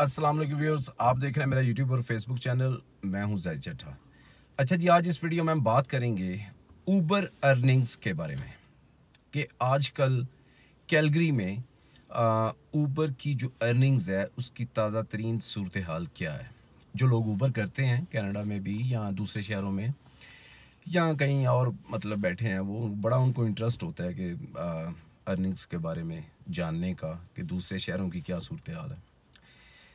अस्सलाम वालेकुम व्यूअर्स आप देख रहे हैं मेरा यूट्यूब और फेसबुक चैनल मैं हूं जैद जट्ठा अच्छा जी आज इस वीडियो में हम बात करेंगे ऊबर अर्निंग्स के बारे में कि आजकल कैलगरी में ऊबर की जो अर्निंग्स है उसकी ताज़ा तरीन सूरत हाल क्या है जो लोग ऊबर करते हैं कनाडा में भी या दूसरे शहरों में या कहीं और मतलब बैठे हैं वो बड़ा उनको इंटरेस्ट होता है कि अर्निंग्स के बारे में जानने का कि दूसरे शहरों की क्या सूरत हाल है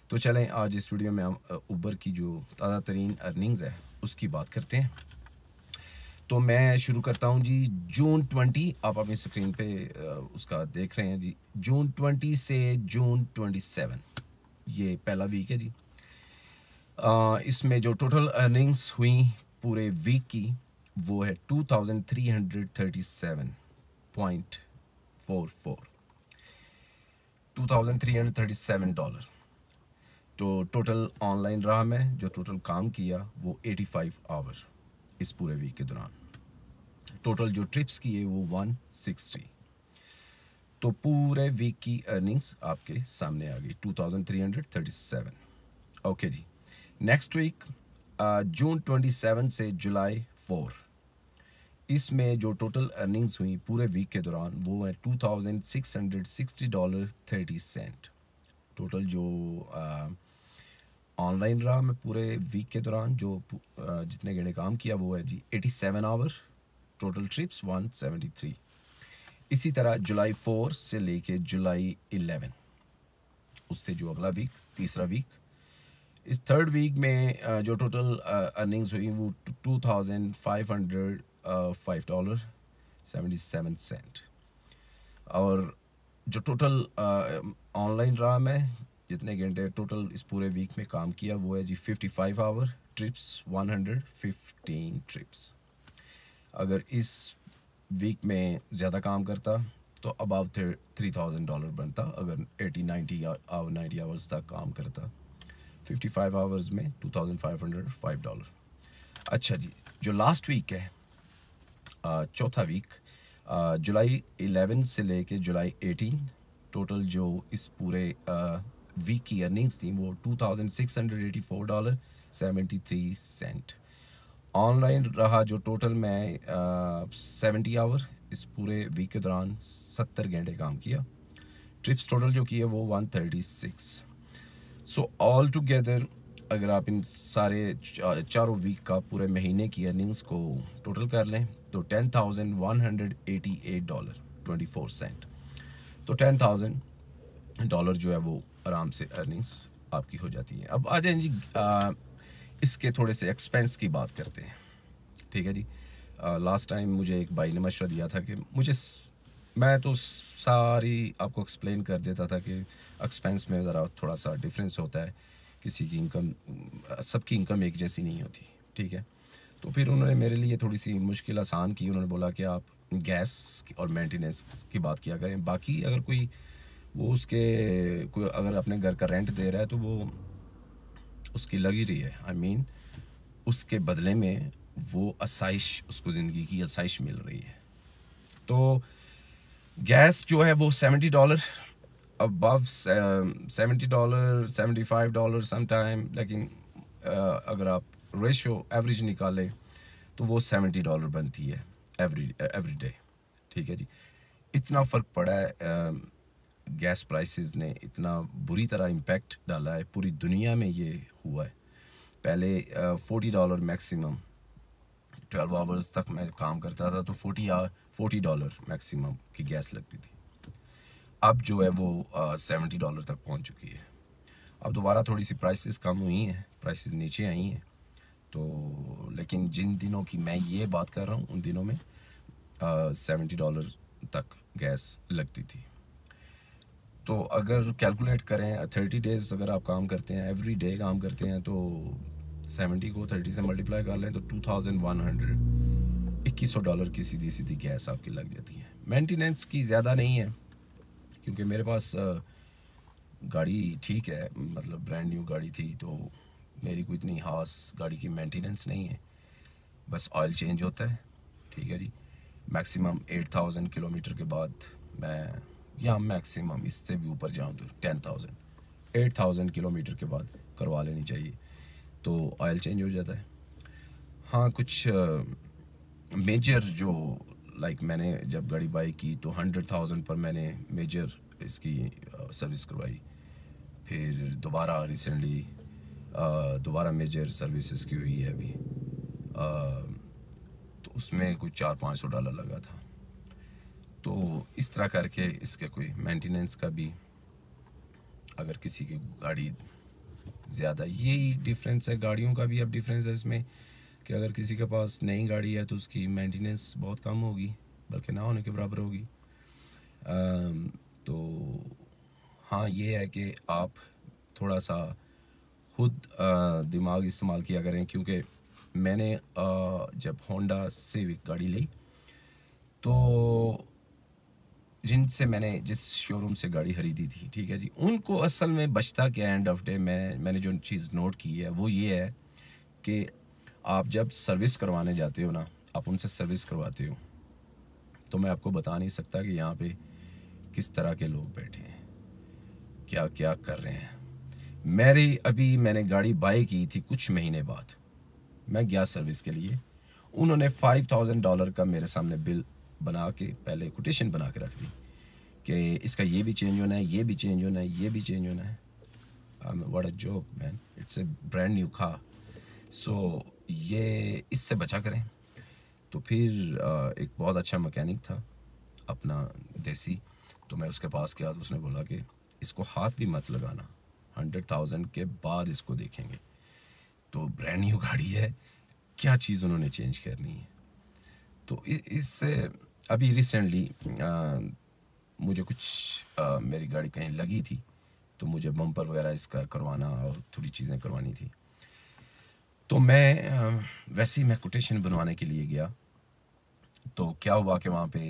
तो चलें आज इस वीडियो में हम ऊबर की जो ताज़ा तरीन अर्निंग्स है उसकी बात करते हैं तो मैं शुरू करता हूं जी जून 20 आप अपनी स्क्रीन पे उसका देख रहे हैं जी जून 20 से जून 27 ये पहला वीक है जी इसमें जो टोटल अर्निंग्स हुई पूरे वीक की वो है 2337.44 2337 डॉलर तो टोटल ऑनलाइन रहा मैं जो टोटल काम किया वो 85 फाइव आवर इस पूरे वीक के दौरान टोटल जो ट्रिप्स किए वो 160 तो पूरे वीक की अर्निंग्स आपके सामने आ गई 2337 okay ji next week June 27 से जुलाई 4 इसमें जो टोटल अर्निंग्स हुई पूरे वीक के दौरान वो है two thousand six hundred sixty dollar thirty cent total जो ऑनलाइन रहा मैं पूरे वीक के दौरान जो जितने घंटे काम किया वो है जी 87 सेवन आवर टोटल ट्रिप्स 173 इसी तरह जुलाई फोर से लेके जुलाई एलेवन उससे जो अगला वीक तीसरा वीक इस थर्ड वीक में जो टोटल अर्निंग्स हुई वो two thousand five hundred five dollar seventy seven cent और जो टोटल ऑनलाइन रहा मैं जितने घंटे टोटल इस पूरे वीक में काम किया वो है जी 55 आवर ट्रिप्स 115 ट्रिप्स अगर इस वीक में ज़्यादा काम करता तो अबाव थ्री थाउजेंड डॉलर बनता अगर eighty ninety hour ninety hours तक काम करता फिफ्टी फाइव आवर्स में two thousand five hundred five dollar अच्छा जी जो लास्ट वीक है चौथा वीक जुलाई एलेवन से लेके जुलाई एटीन टोटल जो इस पूरे वीक की अर्निंग्स थी वो two thousand six hundred eighty four dollar seventy three cent online रहा जो टोटल मैं सेवेंटी आवर इस पूरे वीक के दौरान सत्तर घंटे काम किया ट्रिप्स टोटल जो की वो one thirty six so all together अगर आप इन सारे चारों वीक का पूरे महीने की अर्निंग्स को टोटल कर लें तो ten thousand one hundred eighty eight dollar twenty four cent तो टेन थाउजेंड डॉलर जो है वो आराम से अर्निंग्स आपकी हो जाती है अब आ जाए जी आ, इसके थोड़े से एक्सपेंस की बात करते हैं ठीक है जी लास्ट टाइम मुझे एक भाई ने मशवरा दिया था कि मुझे मैं तो सारी आपको एक्सप्लेन कर देता था कि एक्सपेंस में ज़रा थोड़ा सा डिफरेंस होता है किसी की इनकम सबकी इनकम एक जैसी नहीं होती ठीक है तो फिर उन्होंने मेरे लिए थोड़ी सी मुश्किल आसान की उन्होंने बोला कि आप गैस और मेंटेनेंस की बात किया करें बाकी अगर कोई वो उसके कोई अगर अपने घर का रेंट दे रहा है तो वो उसकी रही है आई I मीन mean, उसके बदले में वो आसाइश उसको ज़िंदगी की आसाइश मिल रही है तो गैस जो है वो seventy dollar above seventy dollar seventy five dollar sometime लेकिन uh, अगर आप रेशो एवरेज निकालें तो वो सेवेंटी डॉलर बनती है एवरी एवरी डे ठीक है जी इतना फ़र्क पड़ा है uh, गैस प्राइसेस ने इतना बुरी तरह इम्पैक्ट डाला है पूरी दुनिया में ये हुआ है पहले forty dollar maximum twelve hours तक मैं काम करता था तो फोर्टी फोर्टी डॉलर मैक्सिमम की गैस लगती थी अब जो है वो सेवेंटी डॉलर तक पहुंच चुकी है अब दोबारा थोड़ी सी प्राइसेस कम हुई हैं प्राइसेस नीचे आई हैं तो लेकिन जिन दिनों की मैं ये बात कर रहा हूँ उन दिनों में सेवेंटी डॉलर तक गैस लगती थी तो अगर कैलकुलेट करें थर्टी डेज़ अगर आप काम करते हैं एवरी डे काम करते हैं तो सेवेंटी को थर्टी से मल्टीप्लाई कर लें तो टू थाउजेंड वन हंड्रेड इक्कीस सौ डॉलर की सीधी सीधी गैस आपकी लग जाती है मेंटेनेंस की ज़्यादा नहीं है क्योंकि मेरे पास गाड़ी ठीक है मतलब ब्रांड न्यू गाड़ी थी तो मेरी कोई इतनी खास गाड़ी की मेंटेनेंस नहीं है बस ऑयल चेंज होता है ठीक है जी मैक्सिमम थाउजेंड किलोमीटर के बाद मैं या मैक्सिमम इससे भी ऊपर जाऊँ तो ten thousand eight thousand kilometer के बाद करवा लेनी चाहिए तो ऑयल चेंज हो जाता है हाँ कुछ मेजर जो लाइक मैंने जब गाड़ी बाई की तो हंड्रेड थाउजेंड पर मैंने मेजर इसकी सर्विस करवाई फिर दोबारा रिसेंटली दोबारा मेजर सर्विस की हुई है अभी uh, तो उसमें कुछ चार पाँच सौ डॉलर लगा था तो इस तरह करके इसके कोई मेंटेनेंस का भी अगर किसी की गाड़ी ज़्यादा यही डिफरेंस है गाड़ियों का भी अब डिफरेंस है इसमें कि अगर किसी के पास नई गाड़ी है तो उसकी मेंटेनेंस बहुत कम होगी बल्कि ना होने के बराबर होगी तो हाँ ये है कि आप थोड़ा सा खुद दिमाग इस्तेमाल किया करें क्योंकि मैंने जब होंडा से गाड़ी ली तो जिनसे मैंने जिस शोरूम से गाड़ी खरीदी थी ठीक है जी उनको असल में बचता क्या एंड ऑफ डे मैं मैंने जो चीज़ नोट की है वो ये है कि आप जब सर्विस करवाने जाते हो ना आप उनसे सर्विस करवाते हो तो मैं आपको बता नहीं सकता कि यहाँ पे किस तरह के लोग बैठे हैं क्या क्या कर रहे हैं मेरी अभी मैंने गाड़ी बाई की थी कुछ महीने बाद मैं गया सर्विस के लिए उन्होंने फाइव थाउजेंड डॉलर का मेरे सामने बिल बना के पहले कोटेशन बना के रख दी कि इसका ये भी चेंज होना है ये भी चेंज होना है ये भी चेंज होना है what a joke man it's a brand new खा सो ये इससे बचा करें तो फिर uh, एक बहुत अच्छा मकैनिक था अपना देसी तो मैं उसके पास गया तो उसने बोला कि इसको हाथ भी मत लगाना हंड्रेड थाउजेंड के बाद इसको देखेंगे तो ब्रांड न्यू गाड़ी है क्या चीज़ उन्होंने चेंज करनी है तो इससे अभी रिसेंटली मुझे कुछ आ, मेरी गाड़ी कहीं लगी थी तो मुझे बम्पर वगैरह इसका करवाना और थोड़ी चीज़ें करवानी थी तो मैं आ, वैसे ही मैं कोटेशन बनवाने के लिए गया तो क्या हुआ कि वहाँ पे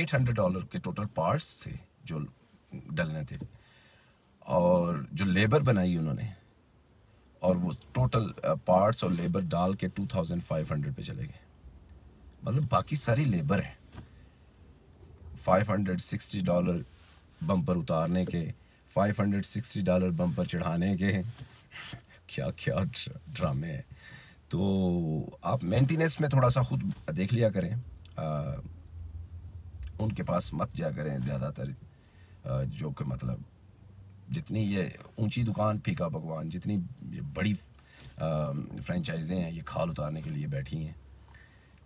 एट हंड्रेड डॉलर के टोटल पार्ट्स थे जो डलने थे और जो लेबर बनाई उन्होंने और वो टोटल पार्ट्स और लेबर डाल के टू थाउजेंड फाइव हंड्रेड पर चले गए मतलब बाकी सारी लेबर है 560 डॉलर बम्पर उतारने के 560 डॉलर बम्पर चढ़ाने के क्या क्या ड्रामे हैं तो आप मेंटेनेंस में थोड़ा सा खुद देख लिया करें आ, उनके पास मत जा करें ज़्यादातर जो कि मतलब जितनी ये ऊंची दुकान फीका पकवान जितनी ये बड़ी फ्रेंचाइजें हैं ये खाल उतारने के लिए बैठी हैं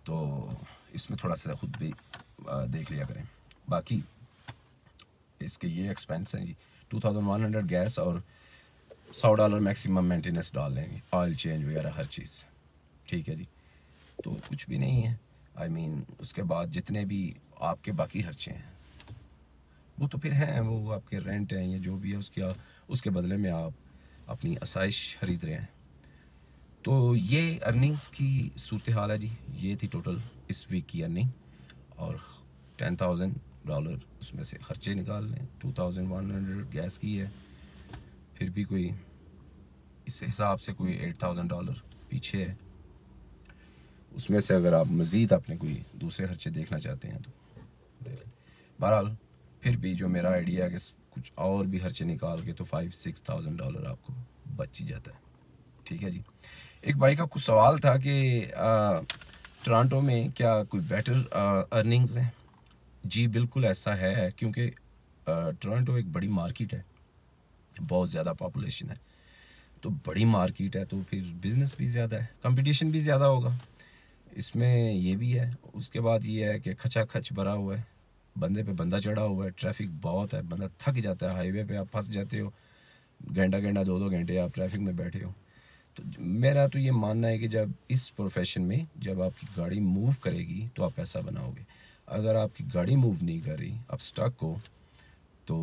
तो इसमें थोड़ा सा खुद भी देख लिया करें बाकी इसके ये एक्सपेंस हैं जी two thousand one hundred gas और सौ डॉलर मैक्सिमम मेंटेनेंस डाल लेंगे ऑयल चेंज वगैरह हर चीज़ ठीक है जी तो कुछ भी नहीं है आई I मीन mean, उसके बाद जितने भी आपके बाकी खर्चे हैं वो तो फिर हैं वो आपके रेंट हैं या जो भी है उसके उसके बदले में आप अपनी आसाइश खरीद रहे हैं तो ये अर्निंग्स की सूरत हाल है जी ये थी टोटल इस वीक की अर्निंग और टेन थाउजेंड डॉलर उसमें से खर्चे निकाल लें two thousand one hundred gas की है फिर भी कोई इस हिसाब से कोई एट थाउजेंड डॉलर पीछे है उसमें से अगर आप मज़ीद अपने कोई दूसरे खर्चे देखना चाहते हैं तो बहरहाल फिर भी जो मेरा आइडिया है कि कुछ और भी खर्चे निकाल के तो फाइव सिक्स थाउजेंड डॉलर आपको बच ही जाता है ठीक है जी एक भाई का कुछ सवाल था कि टोरंटो में क्या कोई बेटर अर्निंग्स हैं जी बिल्कुल ऐसा है क्योंकि टोरंटो एक बड़ी मार्केट है बहुत ज़्यादा पॉपुलेशन है तो बड़ी मार्केट है तो फिर बिज़नेस भी ज़्यादा है कंपटीशन भी ज़्यादा होगा इसमें ये भी है उसके बाद ये है कि खचा खच भरा हुआ है बंदे पे बंदा चढ़ा हुआ है ट्रैफिक बहुत है बंदा थक जाता है हाईवे पे आप फंस जाते हो घंटा घंटा दो दो घंटे आप ट्रैफिक में बैठे हो तो मेरा तो ये मानना है कि जब इस प्रोफेशन में जब आपकी गाड़ी मूव करेगी तो आप पैसा बनाओगे अगर आपकी गाड़ी मूव नहीं कर रही आप स्टक हो तो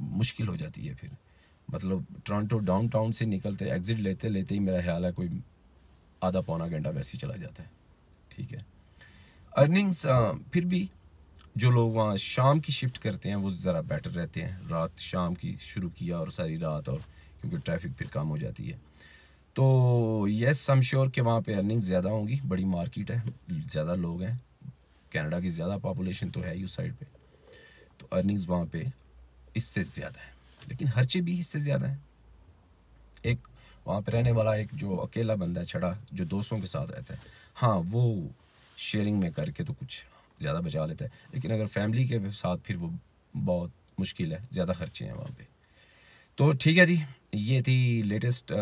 मुश्किल हो जाती है फिर मतलब टोरंटो डाउनटाउन से निकलते एग्ज़िट लेते लेते ही मेरा ख्याल है कोई आधा पौना घंटा वैसे ही चला जाता है ठीक है अर्निंग्स फिर भी जो लोग वहाँ शाम की शिफ्ट करते हैं वो ज़रा बेटर रहते हैं रात शाम की शुरू किया और सारी रात और क्योंकि ट्रैफिक फिर कम हो जाती है तो येस आई एम श्योर कि वहाँ पे अर्निंग ज़्यादा होंगी बड़ी मार्केट है ज़्यादा लोग हैं कनाडा की ज़्यादा पॉपुलेशन तो है ही साइड पे तो अर्निंग्स वहाँ पे इससे ज़्यादा है लेकिन खर्चे भी इससे ज़्यादा हैं एक वहाँ पे रहने वाला एक जो अकेला बंदा है छड़ा जो दोस्तों के साथ रहता है हाँ वो शेयरिंग में करके तो कुछ ज़्यादा बचा लेता है लेकिन अगर फैमिली के साथ फिर वो बहुत मुश्किल है ज़्यादा खर्चे हैं वहाँ पर तो ठीक है जी ये थी लेटेस्ट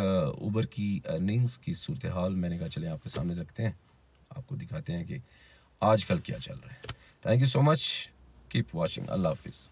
ऊबर की अर्निंग्स की सूरत हाल मैंने कहा चले आपके सामने रखते हैं आपको दिखाते हैं कि आजकल क्या चल रहा है thank you so much keep watching अल्लाह हाफिज़